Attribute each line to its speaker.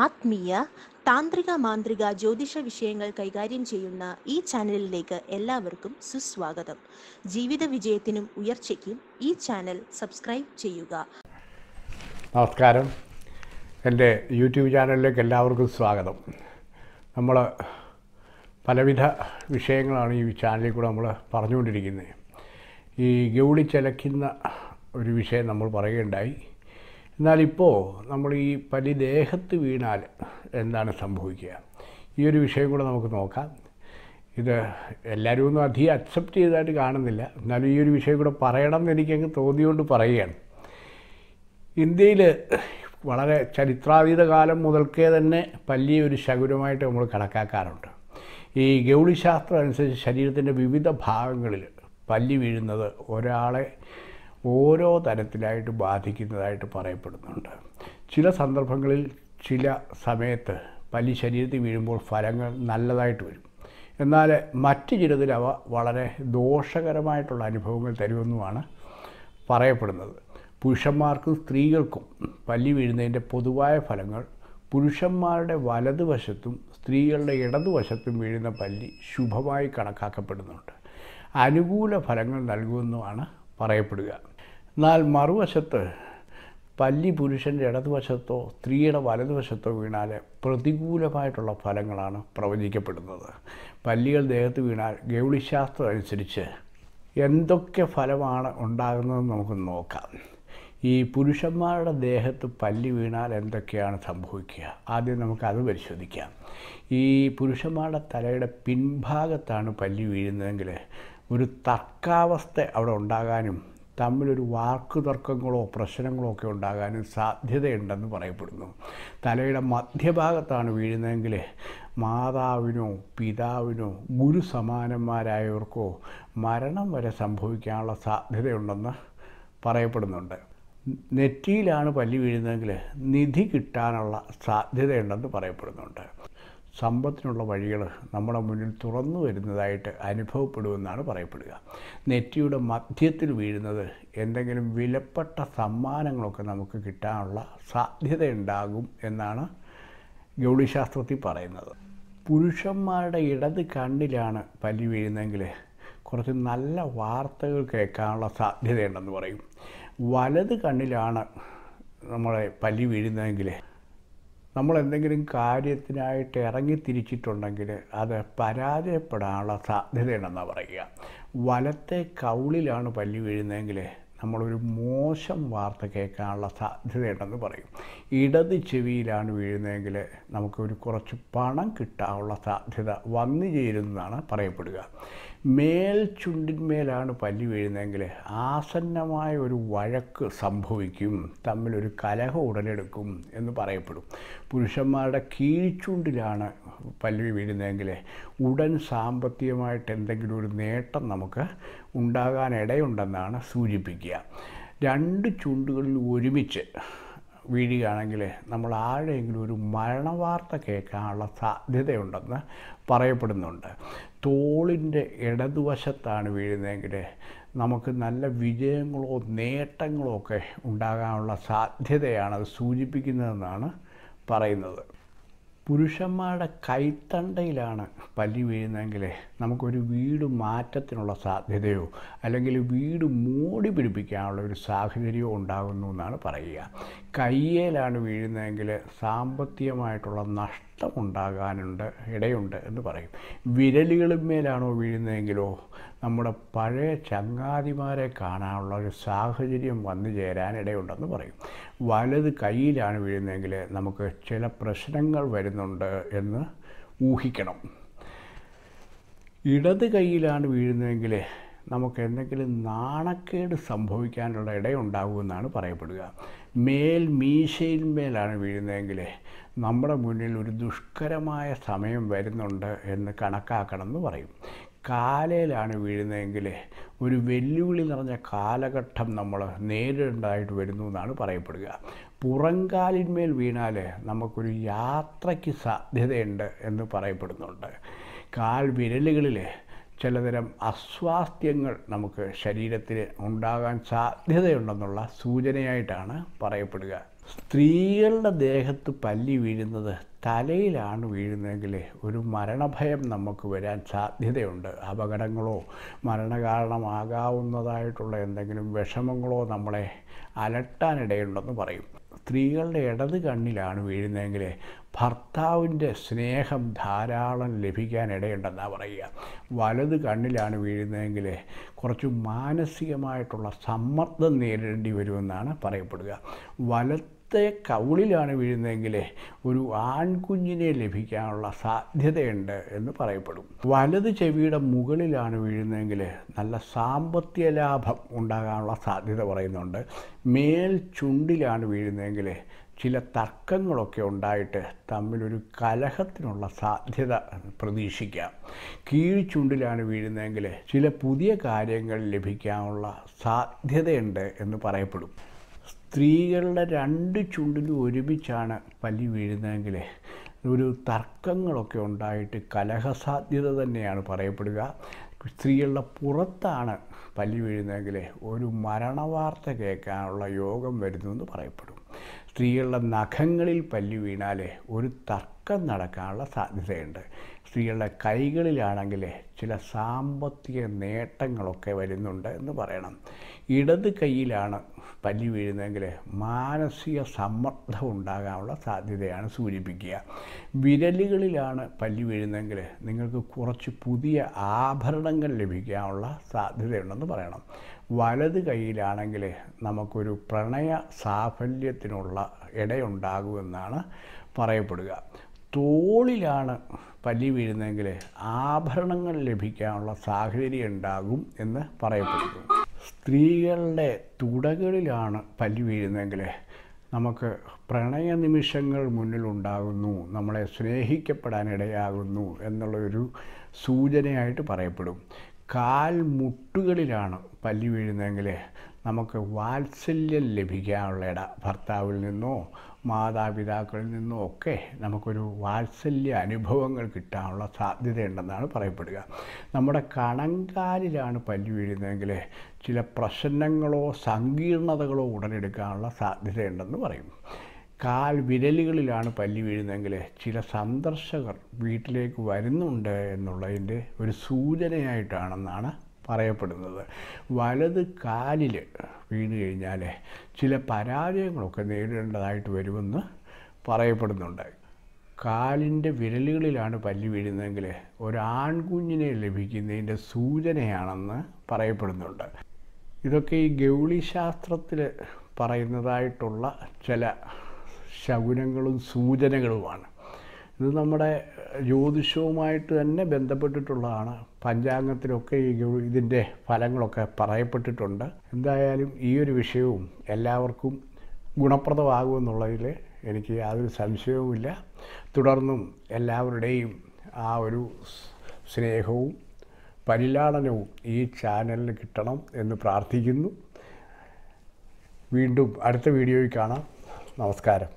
Speaker 1: ആത്മീയ താന്ത്രിക മാന്ത്രിക ജ്യോതിഷ വിഷയങ്ങൾ കൈകാര്യം ചെയ്യുന്ന ഈ ചാനലിലേക്ക് എല്ലാവർക്കും സുസ്വാഗതം ജീവിത വിജയത്തിനും ഉയർച്ചയ്ക്കും ഈ ചാനൽ സബ്സ്ക്രൈബ് ചെയ്യുക നമസ്കാരം എൻ്റെ യൂട്യൂബ് ചാനലിലേക്ക് എല്ലാവർക്കും സ്വാഗതം നമ്മൾ പലവിധ വിഷയങ്ങളാണ് ഈ ചാനലിൽ കൂടെ നമ്മൾ പറഞ്ഞുകൊണ്ടിരിക്കുന്നത് ഈ ഗൗളി ചലയ്ക്കുന്ന ഒരു വിഷയം നമ്മൾ പറയുകയുണ്ടായി എന്നാലിപ്പോൾ നമ്മൾ ഈ പനി ദേഹത്ത് വീണാൽ എന്താണ് സംഭവിക്കുക ഈ ഒരു വിഷയം കൂടെ നമുക്ക് നോക്കാം ഇത് എല്ലാവരും ഒന്നും അധികം അക്സെപ്റ്റ് ചെയ്തതായിട്ട് കാണുന്നില്ല എന്നാലും ഈ ഒരു വിഷയം കൂടെ പറയണം എന്ന് എനിക്കങ്ങ് തോന്നിയുകൊണ്ട് പറയുകയാണ് ഇന്ത്യയിൽ വളരെ ചരിത്രാതീത കാലം മുതൽക്കേ തന്നെ പല്ലി ഒരു ശകുനമായിട്ട് നമ്മൾ കണക്കാക്കാറുണ്ട് ഈ ഗൗളിശാസ്ത്രം അനുസരിച്ച് ശരീരത്തിൻ്റെ വിവിധ ഭാഗങ്ങളിൽ പല്ലി വീഴുന്നത് ഒരാളെ ഓരോ തരത്തിലായിട്ട് ബാധിക്കുന്നതായിട്ട് പറയപ്പെടുന്നുണ്ട് ചില സന്ദർഭങ്ങളിൽ ചില സമയത്ത് പല്ലി ശരീരത്തിൽ വീഴുമ്പോൾ ഫലങ്ങൾ നല്ലതായിട്ട് വരും എന്നാൽ മറ്റ് ചിലതിൽ അവ വളരെ ദോഷകരമായിട്ടുള്ള അനുഭവങ്ങൾ തരുമെന്നുമാണ് പറയപ്പെടുന്നത് പുരുഷന്മാർക്കും സ്ത്രീകൾക്കും പല്ലി വീഴുന്നതിൻ്റെ പൊതുവായ ഫലങ്ങൾ പുരുഷന്മാരുടെ വലതുവശത്തും സ്ത്രീകളുടെ ഇടതുവശത്തും വീഴുന്ന പല്ലി ശുഭമായി കണക്കാക്കപ്പെടുന്നുണ്ട് അനുകൂല ഫലങ്ങൾ നൽകുമെന്നുമാണ് പറയപ്പെടുക എന്നാൽ മറുവശത്ത് പല്ലി പുരുഷൻ്റെ ഇടതുവശത്തോ സ്ത്രീയുടെ വലതുവശത്തോ വീണാൽ പ്രതികൂലമായിട്ടുള്ള ഫലങ്ങളാണ് പ്രവചിക്കപ്പെടുന്നത് പല്ലികൾ ദേഹത്ത് വീണാൽ ഗൗളിശാസ്ത്രം അനുസരിച്ച് എന്തൊക്കെ ഫലമാണ് ഉണ്ടാകുന്നതെന്ന് നമുക്ക് നോക്കാം ഈ പുരുഷന്മാരുടെ ദേഹത്ത് പല്ലി വീണാൽ എന്തൊക്കെയാണ് സംഭവിക്കുക ആദ്യം നമുക്കത് പരിശോധിക്കാം ഈ പുരുഷന്മാരുടെ തലയുടെ പിൻഭാഗത്താണ് പല്ലി വീഴുന്നതെങ്കിൽ ഒരു തർക്കാവസ്ഥ അവിടെ ഉണ്ടാകാനും തമ്മിലൊരു വാക്ക് തർക്കങ്ങളോ പ്രശ്നങ്ങളോ ഒക്കെ ഉണ്ടാകാനും സാധ്യതയുണ്ടെന്ന് പറയപ്പെടുന്നു തലയുടെ മധ്യഭാഗത്താണ് വീഴുന്നതെങ്കിൽ മാതാവിനോ പിതാവിനോ ഗുരു സമാനന്മാരായവർക്കോ മരണം വരെ സംഭവിക്കാനുള്ള സാധ്യതയുണ്ടെന്ന് പറയപ്പെടുന്നുണ്ട് നെറ്റിയിലാണ് പല്ലി വീഴുന്നതെങ്കിൽ നിധി കിട്ടാനുള്ള സാധ്യതയുണ്ടെന്ന് പറയപ്പെടുന്നുണ്ട് സമ്പത്തിനുള്ള വഴികൾ നമ്മുടെ മുന്നിൽ തുറന്നു വരുന്നതായിട്ട് അനുഭവപ്പെടുമെന്നാണ് പറയപ്പെടുക നെറ്റിയുടെ മധ്യത്തിൽ വീഴുന്നത് എന്തെങ്കിലും വിലപ്പെട്ട സമ്മാനങ്ങളൊക്കെ നമുക്ക് കിട്ടാനുള്ള സാധ്യതയുണ്ടാകും എന്നാണ് ഗൗളിശാസ്ത്രത്തിൽ പറയുന്നത് പുരുഷന്മാരുടെ ഇടത് കണ്ണിലാണ് പല്ലി വീഴുന്നതെങ്കിൽ കുറച്ച് നല്ല വാർത്തകൾ കേൾക്കാനുള്ള സാധ്യതയുണ്ടെന്ന് പറയും വലത് കണ്ണിലാണ് നമ്മളെ പല്ലി വീഴുന്നതെങ്കിൽ നമ്മൾ എന്തെങ്കിലും കാര്യത്തിനായിട്ട് ഇറങ്ങി തിരിച്ചിട്ടുണ്ടെങ്കിൽ അത് പരാജയപ്പെടാനുള്ള സാധ്യതയുണ്ടെന്നാണ് പറയുക വലത്തെ കൗളിലാണ് പല്ലി വീഴുന്നതെങ്കിൽ നമ്മളൊരു മോശം വാർത്ത കേൾക്കാനുള്ള സാധ്യതയുണ്ടെന്ന് പറയും ഇടത് ചെവിയിലാണ് വീഴുന്നതെങ്കിൽ നമുക്കൊരു കുറച്ച് പണം കിട്ടാനുള്ള സാധ്യത വന്നു ചേരുന്നതാണ് പറയപ്പെടുക മേൽ ചുണ്ടിന്മേലാണ് പല്ലി വീഴുന്നതെങ്കിൽ ആസന്നമായ ഒരു വഴക്ക് സംഭവിക്കും തമ്മിലൊരു കലഹ ഉടലെടുക്കും എന്ന് പറയപ്പെടും പുരുഷന്മാരുടെ കീഴ്ചുണ്ടിലാണ് പല്ലി വീഴുന്നതെങ്കിൽ ഉടൻ സാമ്പത്തികമായിട്ട് എന്തെങ്കിലും ഒരു നേട്ടം നമുക്ക് ഉണ്ടാകാനിടയുണ്ടെന്നാണ് സൂചിപ്പിക്കുക രണ്ട് ചുണ്ടുകളിൽ ഒരുമിച്ച് വീഴുകയാണെങ്കിൽ നമ്മൾ ആരെങ്കിലും ഒരു മരണവാർത്ത കേൾക്കാനുള്ള സാധ്യതയുണ്ടെന്ന് പറയപ്പെടുന്നുണ്ട് തോളിൻ്റെ ഇടതുവശത്താണ് വീഴുന്നതെങ്കിൽ നമുക്ക് നല്ല വിജയങ്ങളോ നേട്ടങ്ങളോ ഒക്കെ ഉണ്ടാകാനുള്ള സാധ്യതയാണ് അത് സൂചിപ്പിക്കുന്നതെന്നാണ് പറയുന്നത് പുരുഷന്മാരുടെ കൈത്തണ്ടയിലാണ് പല്ലി വീഴുന്നതെങ്കിൽ നമുക്കൊരു വീട് മാറ്റത്തിനുള്ള സാധ്യതയോ അല്ലെങ്കിൽ വീട് മൂടി പിടിപ്പിക്കാനുള്ള ഒരു സാഹചര്യമോ ഉണ്ടാകുന്നു എന്നാണ് പറയുക കയ്യേലാണ് വീഴുന്നതെങ്കിൽ സാമ്പത്തികമായിട്ടുള്ള നഷ്ടമുണ്ടാകാനുണ്ട് ഇടയുണ്ട് എന്ന് പറയും വിരലുകളിന്മേലാണോ വീഴുന്നതെങ്കിലോ നമ്മുടെ പഴയ ചങ്ങാതിമാരെ കാണാനുള്ള ഒരു സാഹചര്യം വന്നു ചേരാൻ ഇടയുണ്ടെന്ന് പറയും വലത് കയ്യിലാണ് വീഴുന്നതെങ്കിൽ നമുക്ക് ചില പ്രശ്നങ്ങൾ വരുന്നുണ്ട് എന്ന് ഊഹിക്കണം ഇടത് കൈയിലാണ് വീഴുന്നതെങ്കിൽ നമുക്ക് എന്തെങ്കിലും നാണക്കേട് സംഭവിക്കാനുള്ള ഇടയുണ്ടാകുമെന്നാണ് പറയപ്പെടുക മേൽ മീശയിന്മേലാണ് വീഴുന്നതെങ്കിൽ നമ്മുടെ മുന്നിൽ ഒരു ദുഷ്കരമായ സമയം വരുന്നുണ്ട് എന്ന് കണക്കാക്കണം എന്ന് പറയും കാലയിലാണ് വീഴുന്നതെങ്കിൽ ഒരു വെല്ലുവിളി നിറഞ്ഞ കാലഘട്ടം നമ്മൾ നേരിടേണ്ടതായിട്ട് വരുന്നു എന്നാണ് പറയപ്പെടുക പുറങ്കാലിന്മേൽ വീണാൽ നമുക്കൊരു യാത്രയ്ക്ക് സാധ്യതയുണ്ട് എന്ന് പറയപ്പെടുന്നുണ്ട് കാൽ വിരലുകളിൽ ചിലതരം അസ്വാസ്ഥ്യങ്ങൾ നമുക്ക് ശരീരത്തിന് ഉണ്ടാകാൻ സാധ്യതയുണ്ടെന്നുള്ള സൂചനയായിട്ടാണ് പറയപ്പെടുക സ്ത്രീകളുടെ ദേഹത്ത് പല്ലി വീഴുന്നത് തലയിലാണ് വീഴുന്നതെങ്കിൽ ഒരു മരണഭയം നമുക്ക് വരാൻ സാധ്യതയുണ്ട് അപകടങ്ങളോ മരണകാരണമാകാവുന്നതായിട്ടുള്ള എന്തെങ്കിലും വിഷമങ്ങളോ നമ്മളെ അലട്ടാനിടയുണ്ടെന്ന് പറയും സ്ത്രീകളുടെ ഇടത് കണ്ണിലാണ് വീഴുന്നതെങ്കിൽ ഭർത്താവിൻ്റെ സ്നേഹം ധാരാളം ലഭിക്കാൻ ഇടയുണ്ടെന്നാണ് പറയുക വലത് കണ്ണിലാണ് വീഴുന്നതെങ്കിൽ കുറച്ച് മാനസികമായിട്ടുള്ള സമ്മർദ്ദം നേരിടേണ്ടി വരുമെന്നാണ് പറയപ്പെടുക വലത് ഒരൊറ്റ കവിളിലാണ് വീഴുന്നതെങ്കിൽ ഒരു ആൺകുഞ്ഞിനെ ലഭിക്കാനുള്ള സാധ്യതയുണ്ട് എന്ന് പറയപ്പെടും വലത് ചെവിയുടെ മുകളിലാണ് വീഴുന്നതെങ്കിൽ നല്ല സാമ്പത്തിക ലാഭം ഉണ്ടാകാനുള്ള സാധ്യത പറയുന്നുണ്ട് മേൽ ചുണ്ടിലാണ് വീഴുന്നതെങ്കിൽ ചില തർക്കങ്ങളൊക്കെ ഉണ്ടായിട്ട് തമ്മിലൊരു കലഹത്തിനുള്ള സാധ്യത പ്രതീക്ഷിക്കാം കീഴ്ചുണ്ടിലാണ് വീഴുന്നതെങ്കിൽ ചില പുതിയ കാര്യങ്ങൾ ലഭിക്കാനുള്ള സാധ്യതയുണ്ട് എന്ന് പറയപ്പെടും സ്ത്രീകളുടെ രണ്ട് ചുണ്ടിലും ഒരുമിച്ചാണ് പല്ലി വീഴുന്നതെങ്കിൽ ഒരു തർക്കങ്ങളൊക്കെ ഉണ്ടായിട്ട് കലഹസാധ്യത തന്നെയാണ് പറയപ്പെടുക സ്ത്രീകളുടെ പുറത്താണ് പല്ലി വീഴുന്നതെങ്കിൽ ഒരു മരണവാർത്ത കേൾക്കാനുള്ള യോഗം വരുന്നു എന്ന് പറയപ്പെടും സ്ത്രീകളുടെ നഖങ്ങളിൽ പല്ലി വീണാൽ ഒരു തർക്കം നടക്കാനുള്ള സാധ്യതയുണ്ട് സ്ത്രീകളുടെ കൈകളിലാണെങ്കിൽ ചില സാമ്പത്തിക നേട്ടങ്ങളൊക്കെ വരുന്നുണ്ട് എന്ന് പറയണം ഇടത് കൈയിലാണ് പല്ലി വീഴുന്നെങ്കിൽ മാനസിക സമ്മർദ്ദം ഉണ്ടാകാനുള്ള സാധ്യതയാണ് സൂചിപ്പിക്കുക വിരലുകളിലാണ് പല്ലി വീഴുന്നെങ്കിൽ നിങ്ങൾക്ക് കുറച്ച് പുതിയ ആഭരണങ്ങൾ ലഭിക്കാനുള്ള സാധ്യതയുണ്ടെന്ന് പറയണം വലത് കൈയിലാണെങ്കിൽ നമുക്കൊരു പ്രണയ സാഫല്യത്തിനുള്ള ഇടയുണ്ടാകുമെന്നാണ് പറയപ്പെടുക തോളിലാണ് പല്ലി വീഴുന്നെങ്കിൽ ആഭരണങ്ങൾ ലഭിക്കാനുള്ള സാഹചര്യം ഉണ്ടാകും എന്ന് പറയപ്പെടുന്നു സ്ത്രീകളുടെ തുടകളിലാണ് പല്ലി വീഴുന്നതെങ്കിൽ നമുക്ക് പ്രണയ നിമിഷങ്ങൾ മുന്നിലുണ്ടാകുന്നു നമ്മളെ സ്നേഹിക്കപ്പെടാനിടയാകുന്നു എന്നുള്ളൊരു സൂചനയായിട്ട് പറയപ്പെടും കാൽമുട്ടുകളിലാണ് പല്ലി വീഴുന്നതെങ്കിൽ നമുക്ക് വാത്സല്യം ലഭിക്കാനുള്ള ഇട ഭർത്താവിൽ നിന്നോ മാതാപിതാക്കളിൽ നിന്നോ ഒക്കെ നമുക്കൊരു വാത്സല്യ അനുഭവങ്ങൾ കിട്ടാനുള്ള സാധ്യതയുണ്ടെന്നാണ് പറയപ്പെടുക നമ്മുടെ കണങ്കാലിലാണ് പല്ലു വീഴുന്നതെങ്കിൽ ചില പ്രശ്നങ്ങളോ സങ്കീർണതകളോ ഉടനെടുക്കാനുള്ള സാധ്യതയുണ്ടെന്ന് പറയും കാൽ വിരലുകളിലാണ് പല്ലി വീഴുന്നതെങ്കിൽ ചില സന്ദർശകർ വീട്ടിലേക്ക് വരുന്നുണ്ട് എന്നുള്ളതിൻ്റെ ഒരു സൂചനയായിട്ടാണെന്നാണ് പറയപ്പെടുന്നത് വലത് കാലിൽ വീണ് കഴിഞ്ഞാൽ ചില പരാജയങ്ങളൊക്കെ നേരിടേണ്ടതായിട്ട് വരുമെന്ന് പറയപ്പെടുന്നുണ്ട് കാലിൻ്റെ വിരലുകളിലാണ് പല്ല് വീഴുന്നതെങ്കിൽ ഒരാൺകുഞ്ഞിനെ ലഭിക്കുന്നതിൻ്റെ സൂചനയാണെന്ന് പറയപ്പെടുന്നുണ്ട് ഇതൊക്കെ ഈ ഗൗളി ശാസ്ത്രത്തിൽ പറയുന്നതായിട്ടുള്ള ചില ശകുനങ്ങളും സൂചനകളുമാണ് ഇത് നമ്മുടെ ജ്യോതിഷവുമായിട്ട് തന്നെ ബന്ധപ്പെട്ടിട്ടുള്ളതാണ് പഞ്ചാംഗത്തിലൊക്കെ ഈ ഇതിൻ്റെ ഫലങ്ങളൊക്കെ പറയപ്പെട്ടിട്ടുണ്ട് എന്തായാലും ഈ ഒരു വിഷയവും എല്ലാവർക്കും ഗുണപ്രദമാകുമെന്നുള്ളതിൽ എനിക്ക് യാതൊരു സംശയവുമില്ല തുടർന്നും എല്ലാവരുടെയും ആ ഒരു സ്നേഹവും പരിലാളനവും ഈ ചാനലിന് കിട്ടണം എന്ന് പ്രാർത്ഥിക്കുന്നു വീണ്ടും അടുത്ത വീഡിയോയിൽ കാണാം നമസ്കാരം